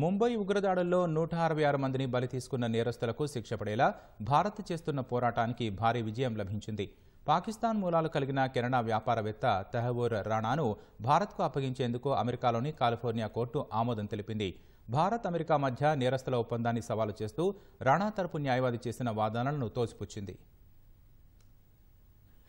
ముంబై ఉగ్రదాడుల్లో నూట అరవై ఆరు మందిని బలి తీసుకున్న నేరస్తులకు శిక్ష పడేలా భారత్ చేస్తున్న పోరాటానికి భారీ విజయం లభించింది పాకిస్తాన్ మూలాలు కలిగిన కెనడా వ్యాపారవేత్త తెహబూర్ రాణాను భారత్కు అప్పగించేందుకు అమెరికాలోని కాలిఫోర్నియా కోర్టు ఆమోదం తెలిపింది భారత్ అమెరికా మధ్య నేరస్తుల ఒప్పందాన్ని సవాలు చేస్తూ రాణా తరపు న్యాయవాది చేసిన వాదనలను తోసిపుచ్చింది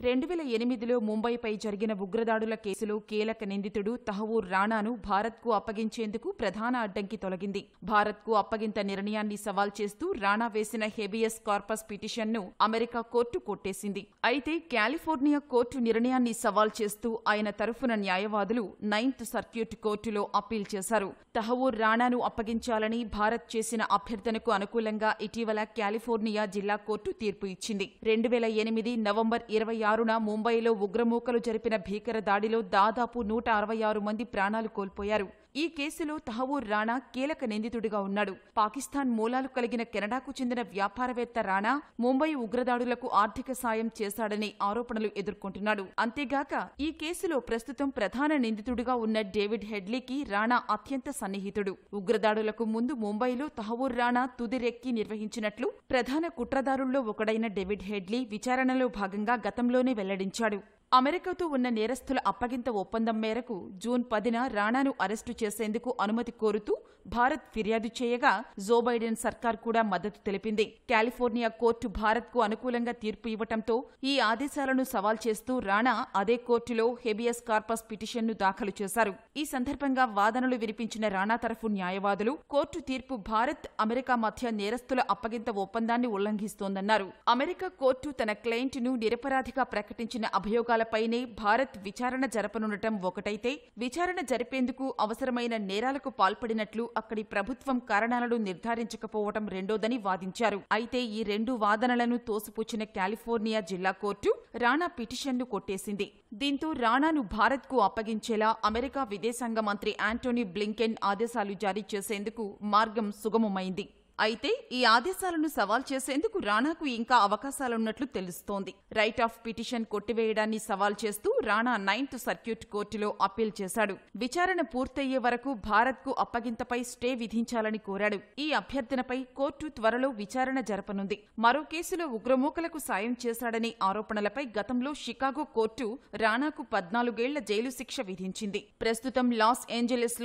రెండు వేల ఎనిమిదిలో ముంబైపై జరిగిన ఉగ్రదాడుల కేసులో కీలక నిందితుడు తహవూర్ రాణాను భారత్కు అప్పగించేందుకు ప్రధాన అడ్డంకి తొలగింది భారత్కు అప్పగింత నిర్ణయాన్ని సవాల్ చేస్తూ రాణా వేసిన హెబియస్ కార్పస్ పిటిషన్ను అమెరికా కోర్టు కొట్టేసింది అయితే కాలిఫోర్నియా కోర్టు నిర్ణయాన్ని సవాల్ చేస్తూ ఆయన తరఫున న్యాయవాదులు నైన్త్ సర్క్యూట్ కోర్టులో అప్పీల్ చేశారు తహవూర్ రాణాను అప్పగించాలని భారత్ చేసిన అభ్యర్థనకు అనుకూలంగా ఇటీవల కాలిఫోర్నియా జిల్లా కోర్టు తీర్పు ఇచ్చింది రెండు వేల ఎనిమిది నవంబర్ ఇరవై ఆరున ముంబైలో ఉగ్రమూకలు జరిపిన భీకర దాడిలో దాదాపు నూట అరవై ఆరు మంది ప్రాణాలు కోల్పోయారు ఈ కేసులో తహవూర్ రాణా కీలక నిందితుడిగా ఉన్నాడు పాకిస్తాన్ మూలాలు కలిగిన కెనడాకు చెందిన వ్యాపారవేత్త రాణా ముంబై ఉగ్రదాడులకు ఆర్థిక సాయం చేశాడని ఆరోపణలు ఎదుర్కొంటున్నాడు అంతేగాక ఈ కేసులో ప్రస్తుతం ప్రధాన నిందితుడిగా ఉన్న డేవిడ్ హెడ్లీకి రాణా అత్యంత సన్నిహితుడు ఉగ్రదాడులకు ముందు ముంబైలో తహవూర్ రాణా తుదిరెక్కి నిర్వహించినట్లు ప్రధాన కుట్రదారుల్లో ఒకడైన డేవిడ్ హెడ్లీ విచారణలో భాగంగా గతంలో సమయంలోనే వెల్లడించాడు అమెరికాతో ఉన్న నేరస్తుల అప్పగింత ఒప్పందం మేరకు జూన్ పదిన రాణాను అరెస్టు చేసేందుకు అనుమతి కోరుతూ భారత్ ఫిర్యాదు చేయగా జో బైడెన్ సర్కార్ కూడా మద్దతు తెలిపింది కాలిఫోర్నియా కోర్టు భారత్కు అనుకూలంగా తీర్పు ఇవ్వటంతో ఈ ఆదేశాలను సవాల్ చేస్తూ రాణా అదే కోర్టులో హెబియస్ కార్పస్ పిటిషన్ను దాఖలు చేశారు ఈ సందర్భంగా వాదనలు వినిపించిన రాణా తరఫు న్యాయవాదులు కోర్టు తీర్పు భారత్ అమెరికా మధ్య నేరస్తుల అప్పగింత ఒప్పందాన్ని ఉల్లంఘిస్తోందన్నారు అమెరికా కోర్టు తన క్లయింట్ను నిరపరాధిగా ప్రకటించిన అభియోగాలు నేరాలపైనే భారత్ విచారణ జరపనుండటం ఒకటైతే విచారణ జరిపేందుకు అవసరమైన నేరాలకు పాల్పడినట్లు అక్కడి ప్రభుత్వం కారణాలను నిర్ధారించకపోవటం రెండోదని వాదించారు అయితే ఈ రెండు వాదనలను తోసిపుచ్చిన కాలిఫోర్నియా జిల్లా కోర్టు రాణా పిటిషన్ను కొట్టేసింది దీంతో రాణాను భారత్కు అప్పగించేలా అమెరికా విదేశాంగ మంత్రి యాంటోనీ బ్లింకెన్ ఆదేశాలు జారీ చేసేందుకు మార్గం సుగమమైంది అయితే ఈ ఆదేశాలను సవాల్ చేసేందుకు రాణాకు ఇంకా అవకాశాలున్నట్లు తెలుస్తోంది రైట్ ఆఫ్ పిటిషన్ కొట్టివేయడాన్ని సవాల్ చేస్తూ రాణా నైన్త్ సర్క్యూట్ కోర్టులో అప్పీల్ చేశాడు విచారణ పూర్తయ్యే వరకు భారత్కు అప్పగింతపై స్టే విధించాలని కోరాడు ఈ అభ్యర్థనపై కోర్టు త్వరలో విచారణ జరపనుంది మరో కేసులో ఉగ్రమూకలకు సాయం చేశాడనే ఆరోపణలపై గతంలో షికాగో కోర్టు రాణాకు పద్నాలుగేళ్ల జైలు శిక్ష విధించింది ప్రస్తుతం లాస్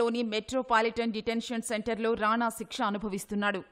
లోని మెట్రోపాలిటన్ డిటెన్షన్ సెంటర్లో రాణా శిక్ష అనుభవిస్తున్నాడు